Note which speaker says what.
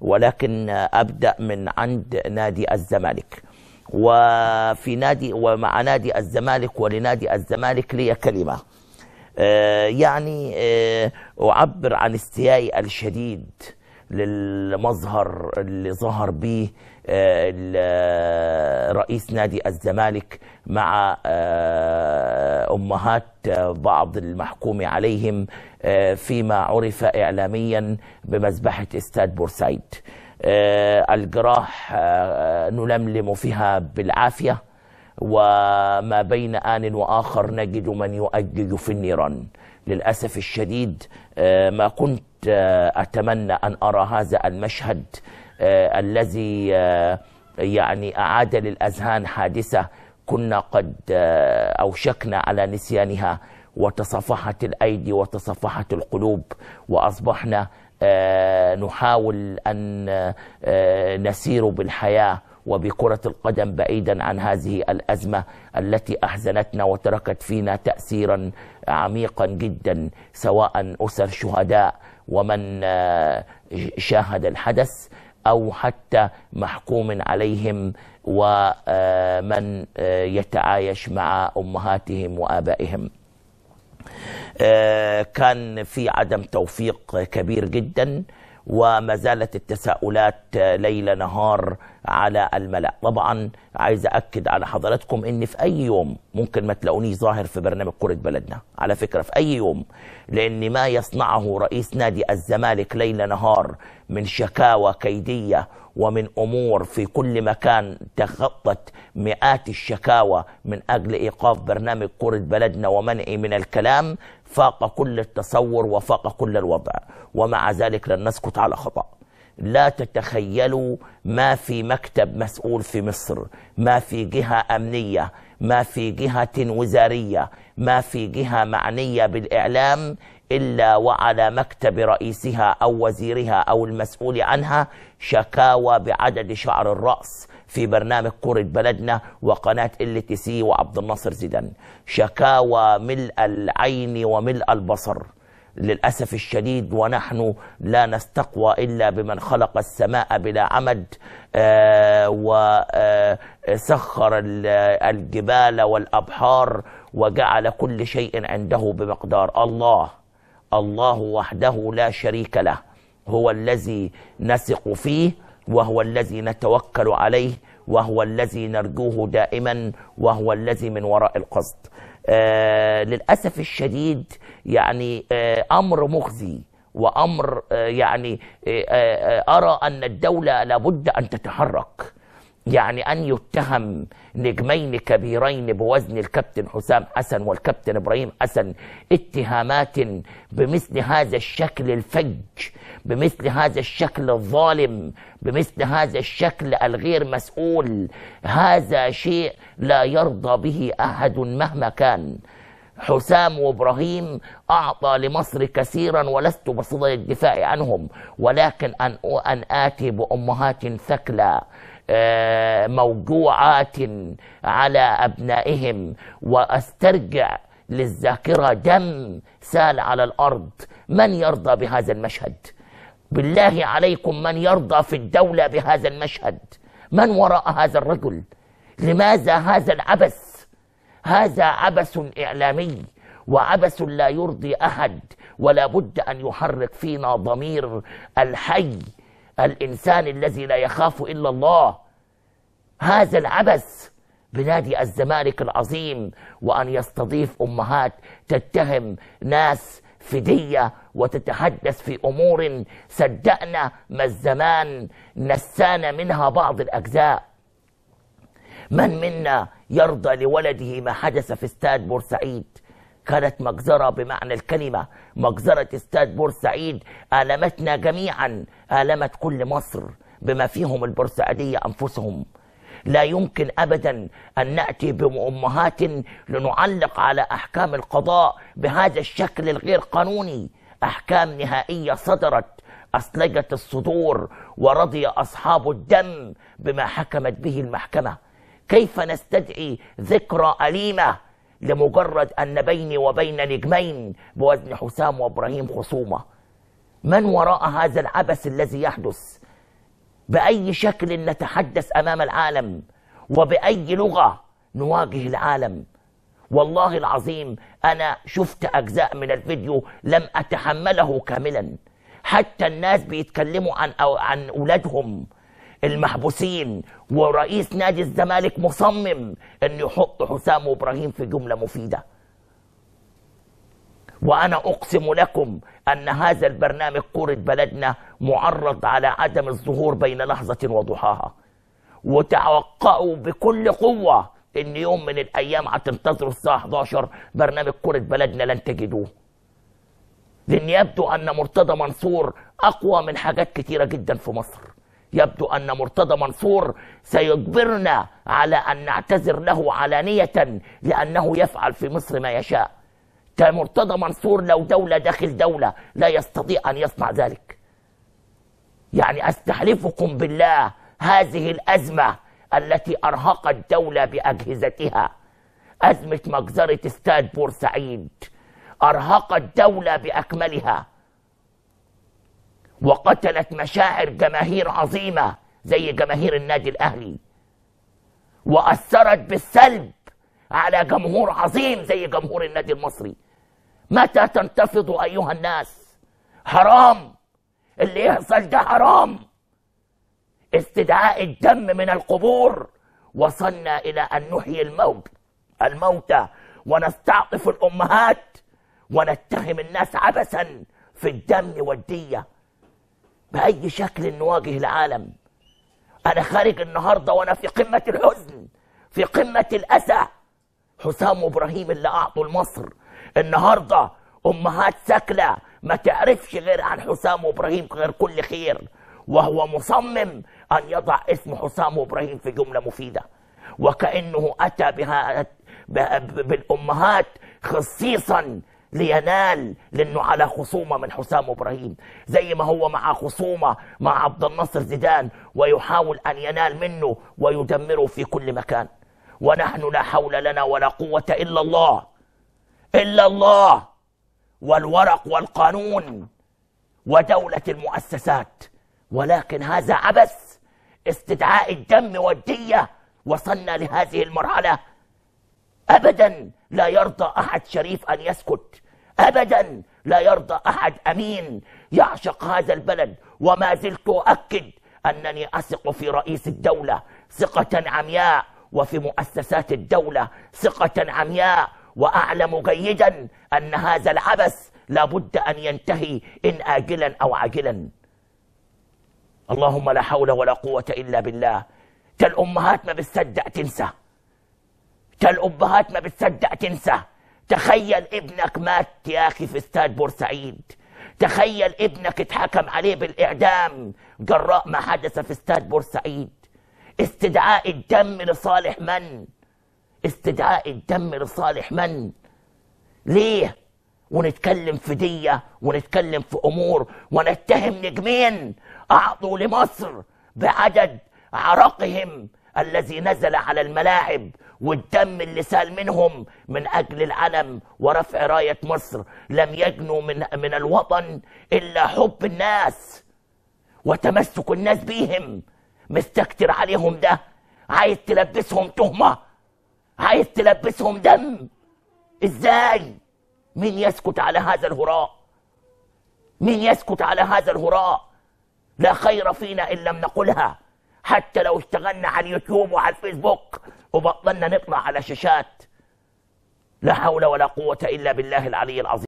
Speaker 1: ولكن ابدا من عند نادي الزمالك وفي نادي ومع نادي الزمالك ولنادي الزمالك لي كلمه آه، يعني آه، اعبر عن استيائي الشديد للمظهر اللي ظهر به آه، آه، رئيس نادي الزمالك مع آه، امهات بعض المحكوم عليهم فيما عرف اعلاميا بمذبحه استاد بورسعيد الجراح نلملم فيها بالعافيه وما بين آن وآخر نجد من يؤجج في النيران للأسف الشديد آه، ما كنت آه، أتمنى أن أرى هذا المشهد آه، الذي يعني أعاد للأذهان حادثة كنا قد أوشكنا على نسيانها وتصفحت الأيدي وتصفحت القلوب وأصبحنا نحاول أن نسير بالحياة وبكرة القدم بعيدا عن هذه الأزمة التي أحزنتنا وتركت فينا تأثيرا عميقا جدا سواء أسر شهداء ومن آه، شاهد الحدث أو حتى محكوم عليهم ومن آه، آه، يتعايش مع أمهاتهم وآبائهم كان في عدم توفيق كبير جدا وما زالت التساؤلات آه، ليل نهار على الملأ طبعا عايز أكد على حضراتكم إن في أي يوم ممكن ما تلاقوني ظاهر في برنامج كرة بلدنا على فكرة في أي يوم لأن ما يصنعه رئيس نادي الزمالك ليل نهار من شكاوى كيدية ومن أمور في كل مكان تخطت مئات الشكاوى من أجل إيقاف برنامج كرة بلدنا ومنعي من الكلام فاق كل التصور وفاق كل الوضع ومع ذلك لن نسكت على خطأ لا تتخيلوا ما في مكتب مسؤول في مصر ما في جهة أمنية ما في جهة وزارية ما في جهة معنية بالإعلام إلا وعلى مكتب رئيسها أو وزيرها أو المسؤول عنها شكاوى بعدد شعر الرأس في برنامج كرة بلدنا وقناة ال تي سي وعبد الناصر زيدان شكاوى ملء العين وملء البصر للأسف الشديد ونحن لا نستقوى إلا بمن خلق السماء بلا عمد آه، وسخر آه، الجبال والأبحار وجعل كل شيء عنده بمقدار الله الله وحده لا شريك له هو الذي نثق فيه وهو الذي نتوكل عليه وهو الذي نرجوه دائما وهو الذي من وراء القصد آه للأسف الشديد يعني آه أمر مخزي وأمر آه يعني آه آه أرى أن الدولة لابد أن تتحرك يعني أن يتهم نجمين كبيرين بوزن الكابتن حسام حسن والكابتن إبراهيم حسن اتهامات بمثل هذا الشكل الفج بمثل هذا الشكل الظالم بمثل هذا الشكل الغير مسؤول هذا شيء لا يرضى به أحد مهما كان حسام وابراهيم اعطى لمصر كثيرا ولست بصدد الدفاع عنهم ولكن ان ان اتي بامهات ثكلى آه، موجوعات على أبنائهم وأسترجع للذاكرة دم سال على الأرض من يرضى بهذا المشهد بالله عليكم من يرضى في الدولة بهذا المشهد من وراء هذا الرجل لماذا هذا العبث هذا عبث إعلامي وعبث لا يرضي أحد ولا بد أن يحرك فينا ضمير الحي الإنسان الذي لا يخاف إلا الله هذا العبث بنادي الزمالك العظيم وأن يستضيف أمهات تتهم ناس فدية وتتحدث في أمور صدقنا ما الزمان نسانا منها بعض الأجزاء من منا يرضى لولده ما حدث في استاد بورسعيد كانت مجزرة بمعنى الكلمة مجزرة استاد بورسعيد آلمتنا جميعا آلمت كل مصر بما فيهم البورسعيدية أنفسهم لا يمكن ابدا ان ناتي بامهات لنعلق على احكام القضاء بهذا الشكل الغير قانوني احكام نهائيه صدرت أسلجت الصدور ورضي اصحاب الدم بما حكمت به المحكمه كيف نستدعي ذكرى اليمه لمجرد أن بيني وبين نجمين بوزن حسام وإبراهيم خصومة من وراء هذا العبث الذي يحدث بأي شكل نتحدث أمام العالم وبأي لغة نواجه العالم والله العظيم أنا شفت أجزاء من الفيديو لم أتحمله كاملا حتى الناس بيتكلموا عن أو عن أولادهم المحبوسين ورئيس نادي الزمالك مصمم انه يحط حسام وابراهيم في جمله مفيده وانا اقسم لكم ان هذا البرنامج كره بلدنا معرض على عدم الظهور بين لحظه وضحاها وتوقعوا بكل قوه ان يوم من الايام هتنتظروا الساعه 11 برنامج كره بلدنا لن تجدوه لان يبدو ان مرتضى منصور اقوى من حاجات كثيرة جدا في مصر يبدو أن مرتضى منصور سيجبرنا على أن نعتذر له علانية لأنه يفعل في مصر ما يشاء مرتضى منصور لو دولة داخل دولة لا يستطيع أن يصنع ذلك يعني أستحلفكم بالله هذه الأزمة التي أرهقت دولة بأجهزتها أزمة مجزرة استاد بورسعيد أرهقت دولة بأكملها وقتلت مشاعر جماهير عظيمة زي جماهير النادي الأهلي وأثرت بالسلب على جمهور عظيم زي جمهور النادي المصري متى تنتفضوا أيها الناس حرام اللي يحصل ده حرام استدعاء الدم من القبور وصلنا إلى أن نحيي الموت الموتى ونستعطف الأمهات ونتهم الناس عبثا في الدم والديه باي شكل نواجه العالم انا خارج النهارده وانا في قمه الحزن في قمه الاسى حسام ابراهيم اللي اعطوا لمصر النهارده امهات ساكله ما تعرفش غير عن حسام ابراهيم غير كل خير وهو مصمم ان يضع اسم حسام ابراهيم في جمله مفيده وكانه اتى بها بالامهات خصيصا لينال لانه على خصومه من حسام ابراهيم زي ما هو مع خصومه مع عبد الناصر زيدان ويحاول ان ينال منه ويدمره في كل مكان ونحن لا حول لنا ولا قوه الا الله الا الله والورق والقانون ودوله المؤسسات ولكن هذا عبث استدعاء الدم والديه وصلنا لهذه المرحله ابدا لا يرضى أحد شريف أن يسكت أبدا لا يرضى أحد أمين يعشق هذا البلد وما زلت أؤكد أنني أثق في رئيس الدولة ثقة عمياء وفي مؤسسات الدولة ثقة عمياء وأعلم جيدا أن هذا العبث لابد أن ينتهي إن آجلا أو عاجلا اللهم لا حول ولا قوة إلا بالله تل الأمهات ما بتصدق تنسى تا ما بتصدق تنسى تخيل ابنك مات يا أخي في استاد بورسعيد تخيل ابنك اتحكم عليه بالإعدام جراء ما حدث في استاد بورسعيد استدعاء الدم لصالح من؟ استدعاء الدم لصالح من؟ ليه؟ ونتكلم في دية ونتكلم في أمور ونتهم نجمين أعطوا لمصر بعدد عرقهم الذي نزل على الملاعب والدم اللي سال منهم من أجل العلم ورفع راية مصر لم يجنوا من, من الوطن إلا حب الناس وتمسك الناس بيهم مستكتر عليهم ده عايز تلبسهم تهمة عايز تلبسهم دم إزاي مين يسكت على هذا الهراء مين يسكت على هذا الهراء لا خير فينا إن لم نقلها حتى لو اشتغلنا على اليوتيوب وعلى الفيسبوك وبطلنا نطلع على شاشات لا حول ولا قوة إلا بالله العلي العظيم